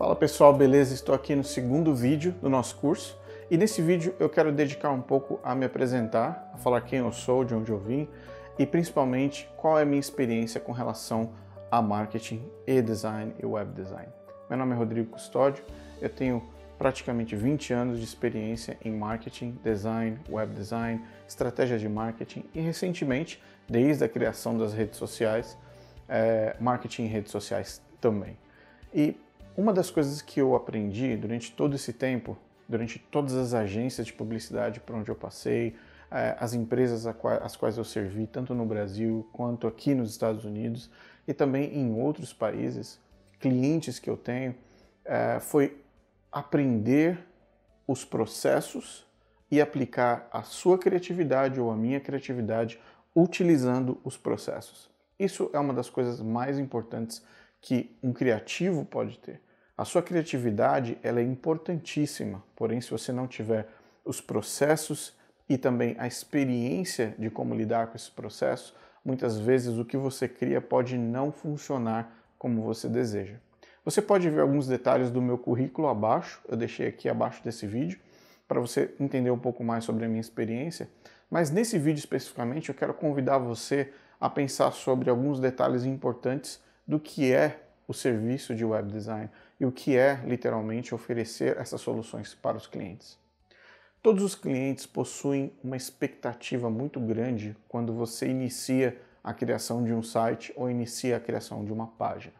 Fala pessoal, beleza? Estou aqui no segundo vídeo do nosso curso e nesse vídeo eu quero dedicar um pouco a me apresentar, a falar quem eu sou, de onde eu vim e principalmente qual é a minha experiência com relação a marketing e design e web design. Meu nome é Rodrigo Custódio, eu tenho praticamente 20 anos de experiência em marketing, design, web design, estratégia de marketing e recentemente, desde a criação das redes sociais, é, marketing em redes sociais também. E uma das coisas que eu aprendi durante todo esse tempo, durante todas as agências de publicidade por onde eu passei, é, as empresas às quais eu servi, tanto no Brasil quanto aqui nos Estados Unidos e também em outros países, clientes que eu tenho, é, foi aprender os processos e aplicar a sua criatividade ou a minha criatividade utilizando os processos. Isso é uma das coisas mais importantes que um criativo pode ter. A sua criatividade ela é importantíssima, porém, se você não tiver os processos e também a experiência de como lidar com esse processo, muitas vezes o que você cria pode não funcionar como você deseja. Você pode ver alguns detalhes do meu currículo abaixo, eu deixei aqui abaixo desse vídeo, para você entender um pouco mais sobre a minha experiência. Mas nesse vídeo especificamente, eu quero convidar você a pensar sobre alguns detalhes importantes do que é o serviço de web design, e o que é literalmente oferecer essas soluções para os clientes. Todos os clientes possuem uma expectativa muito grande quando você inicia a criação de um site ou inicia a criação de uma página.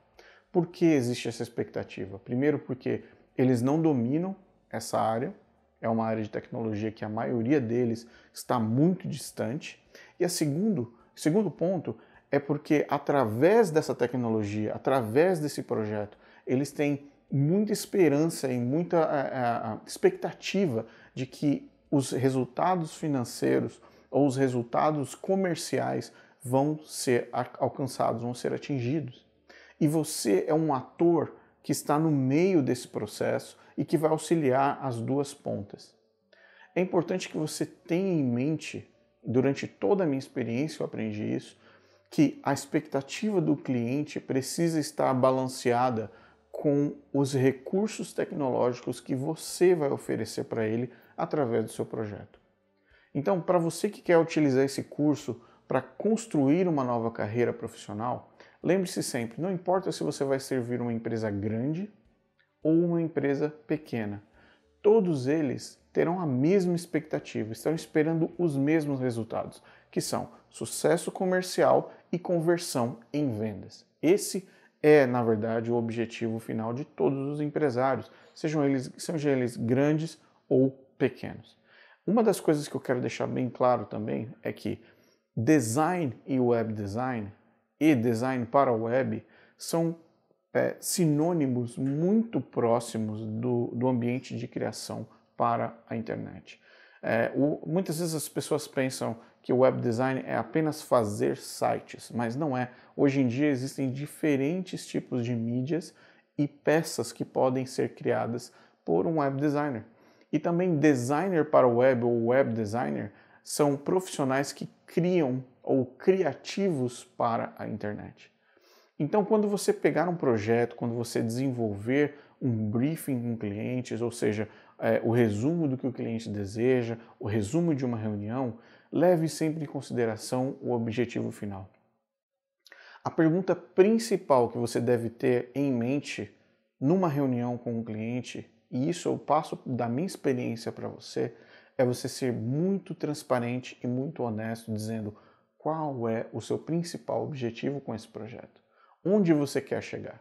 Por que existe essa expectativa? Primeiro, porque eles não dominam essa área, é uma área de tecnologia que a maioria deles está muito distante. E a segundo, segundo ponto é porque através dessa tecnologia, através desse projeto, eles têm muita esperança e muita a, a, expectativa de que os resultados financeiros ou os resultados comerciais vão ser alcançados, vão ser atingidos. E você é um ator que está no meio desse processo e que vai auxiliar as duas pontas. É importante que você tenha em mente, durante toda a minha experiência eu aprendi isso, que a expectativa do cliente precisa estar balanceada com os recursos tecnológicos que você vai oferecer para ele através do seu projeto. Então, para você que quer utilizar esse curso para construir uma nova carreira profissional, lembre-se sempre: não importa se você vai servir uma empresa grande ou uma empresa pequena, todos eles terão a mesma expectativa, estão esperando os mesmos resultados, que são sucesso comercial e conversão em vendas. Esse é é, na verdade, o objetivo final de todos os empresários, sejam eles, sejam eles grandes ou pequenos. Uma das coisas que eu quero deixar bem claro também é que design e web design e design para web são é, sinônimos muito próximos do, do ambiente de criação para a internet. É, o, muitas vezes as pessoas pensam que o web design é apenas fazer sites, mas não é. Hoje em dia existem diferentes tipos de mídias e peças que podem ser criadas por um web designer. E também designer para o web ou web designer são profissionais que criam ou criativos para a internet. Então, quando você pegar um projeto, quando você desenvolver um briefing com clientes, ou seja, é, o resumo do que o cliente deseja, o resumo de uma reunião, leve sempre em consideração o objetivo final. A pergunta principal que você deve ter em mente numa reunião com um cliente, e isso eu passo da minha experiência para você, é você ser muito transparente e muito honesto, dizendo qual é o seu principal objetivo com esse projeto, onde você quer chegar.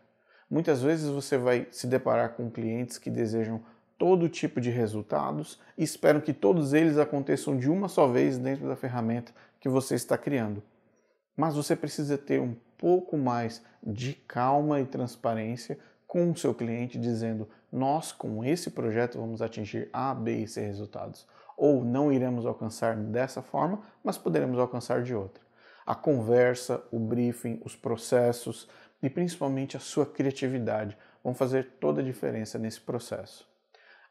Muitas vezes você vai se deparar com clientes que desejam todo tipo de resultados e espero que todos eles aconteçam de uma só vez dentro da ferramenta que você está criando. Mas você precisa ter um pouco mais de calma e transparência com o seu cliente, dizendo: nós com esse projeto vamos atingir A, B e C resultados, ou não iremos alcançar dessa forma, mas poderemos alcançar de outra. A conversa, o briefing, os processos e principalmente a sua criatividade vão fazer toda a diferença nesse processo.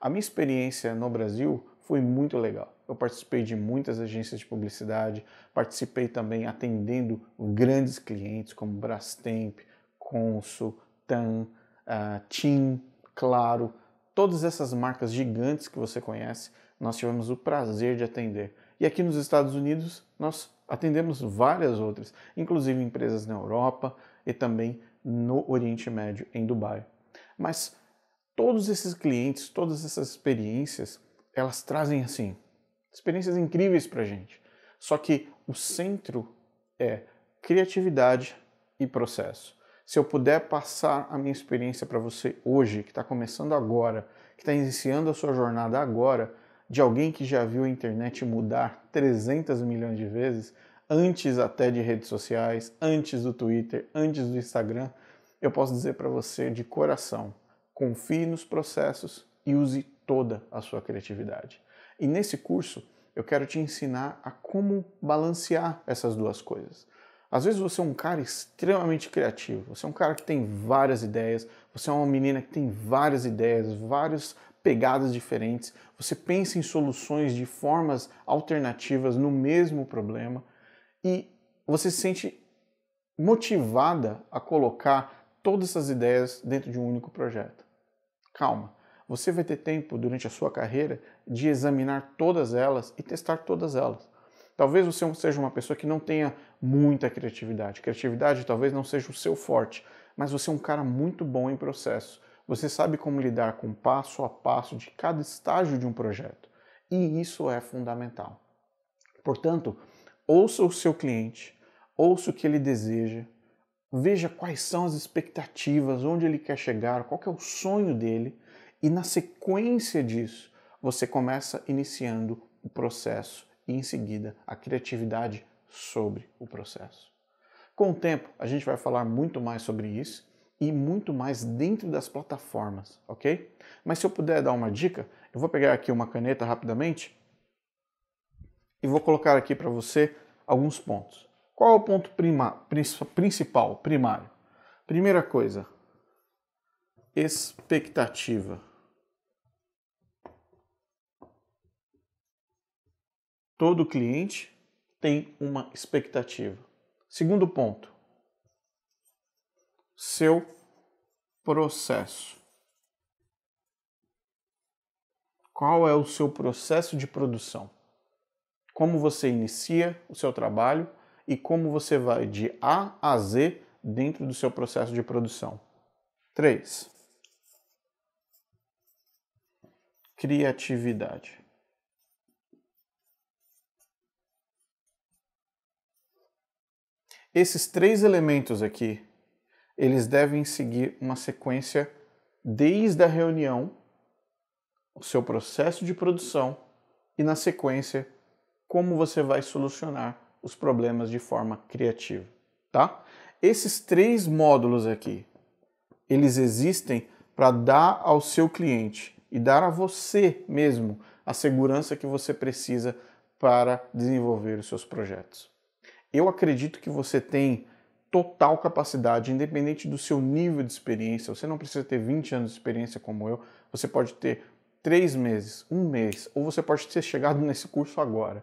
A minha experiência no Brasil foi muito legal. Eu participei de muitas agências de publicidade, participei também atendendo grandes clientes como Brastemp, Consul, TAM, uh, ah, TIM, Claro, todas essas marcas gigantes que você conhece, nós tivemos o prazer de atender. E aqui nos Estados Unidos, nós atendemos várias outras, inclusive empresas na Europa e também no Oriente Médio, em Dubai. Mas todos esses clientes, todas essas experiências, elas trazem assim experiências incríveis para gente. Só que o centro é criatividade e processo. Se eu puder passar a minha experiência para você hoje, que está começando agora, que está iniciando a sua jornada agora, de alguém que já viu a internet mudar 300 milhões de vezes, antes até de redes sociais, antes do Twitter, antes do Instagram, eu posso dizer para você de coração, confie nos processos e use toda a sua criatividade. E nesse curso, eu quero te ensinar a como balancear essas duas coisas. Às vezes você é um cara extremamente criativo, você é um cara que tem várias ideias, você é uma menina que tem várias ideias, várias pegadas diferentes, você pensa em soluções de formas alternativas no mesmo problema e você se sente motivada a colocar todas essas ideias dentro de um único projeto. Calma, você vai ter tempo durante a sua carreira de examinar todas elas e testar todas elas. Talvez você seja uma pessoa que não tenha muita criatividade. Criatividade talvez não seja o seu forte, mas você é um cara muito bom em processo. Você sabe como lidar com o passo a passo de cada estágio de um projeto. E isso é fundamental. Portanto, ouça o seu cliente, ouça o que ele deseja, veja quais são as expectativas, onde ele quer chegar, qual que é o sonho dele, e na sequência disso, você começa iniciando o processo e em seguida a criatividade sobre o processo. Com o tempo, a gente vai falar muito mais sobre isso e muito mais dentro das plataformas, ok? Mas se eu puder dar uma dica, eu vou pegar aqui uma caneta rapidamente e vou colocar aqui para você alguns pontos. Qual é o ponto prima, principal, primário? Primeira coisa, expectativa. Todo cliente tem uma expectativa. Segundo ponto, seu processo. Qual é o seu processo de produção? Como você inicia o seu trabalho e como você vai de A a Z dentro do seu processo de produção. 3. Criatividade. Esses três elementos aqui, eles devem seguir uma sequência desde a reunião, o seu processo de produção e na sequência como você vai solucionar os problemas de forma criativa, tá? Esses três módulos aqui, eles existem para dar ao seu cliente e dar a você mesmo a segurança que você precisa para desenvolver os seus projetos. Eu acredito que você tem total capacidade, independente do seu nível de experiência. Você não precisa ter 20 anos de experiência como eu, você pode ter três meses, um mês, ou você pode ter chegado nesse curso agora.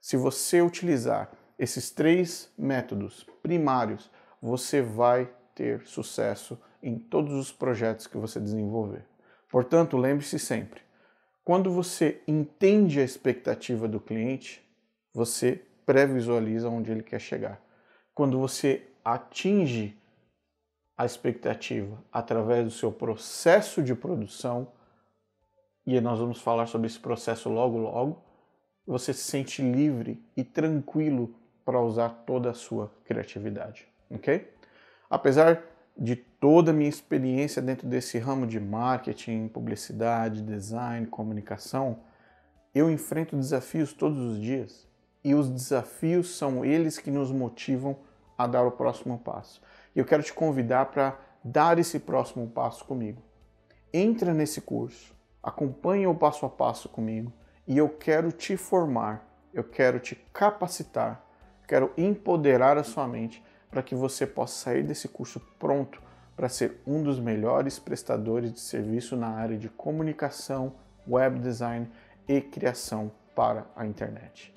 Se você utilizar esses três métodos primários, você vai ter sucesso em todos os projetos que você desenvolver. Portanto, lembre-se sempre: quando você entende a expectativa do cliente, você pré-visualiza onde ele quer chegar. Quando você atinge a expectativa através do seu processo de produção, e nós vamos falar sobre esse processo logo logo, você se sente livre e tranquilo para usar toda a sua criatividade, ok? Apesar de toda a minha experiência dentro desse ramo de marketing, publicidade, design, comunicação, eu enfrento desafios todos os dias e os desafios são eles que nos motivam a dar o próximo passo. E eu quero te convidar para dar esse próximo passo comigo. Entra nesse curso, acompanha o passo a passo comigo e eu quero te formar, eu quero te capacitar Quero empoderar a sua mente para que você possa sair desse curso pronto para ser um dos melhores prestadores de serviço na área de comunicação, web design e criação para a internet.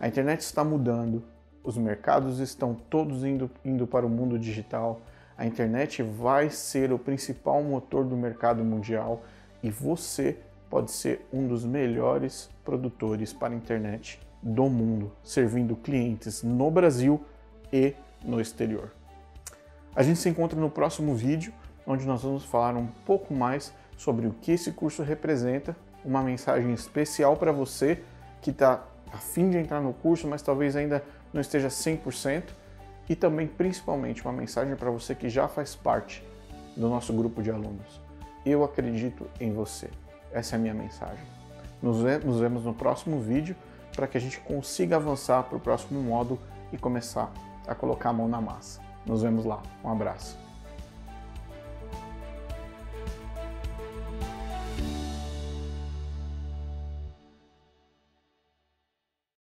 A internet está mudando, os mercados estão todos indo, indo para o mundo digital, a internet vai ser o principal motor do mercado mundial e você pode ser um dos melhores produtores para a internet do mundo, servindo clientes no Brasil e no exterior. A gente se encontra no próximo vídeo, onde nós vamos falar um pouco mais sobre o que esse curso representa, uma mensagem especial para você que está a fim de entrar no curso, mas talvez ainda não esteja 100%, e também, principalmente, uma mensagem para você que já faz parte do nosso grupo de alunos. Eu acredito em você. Essa é a minha mensagem. Nos vemos no próximo vídeo para que a gente consiga avançar para o próximo módulo e começar a colocar a mão na massa. Nos vemos lá. Um abraço.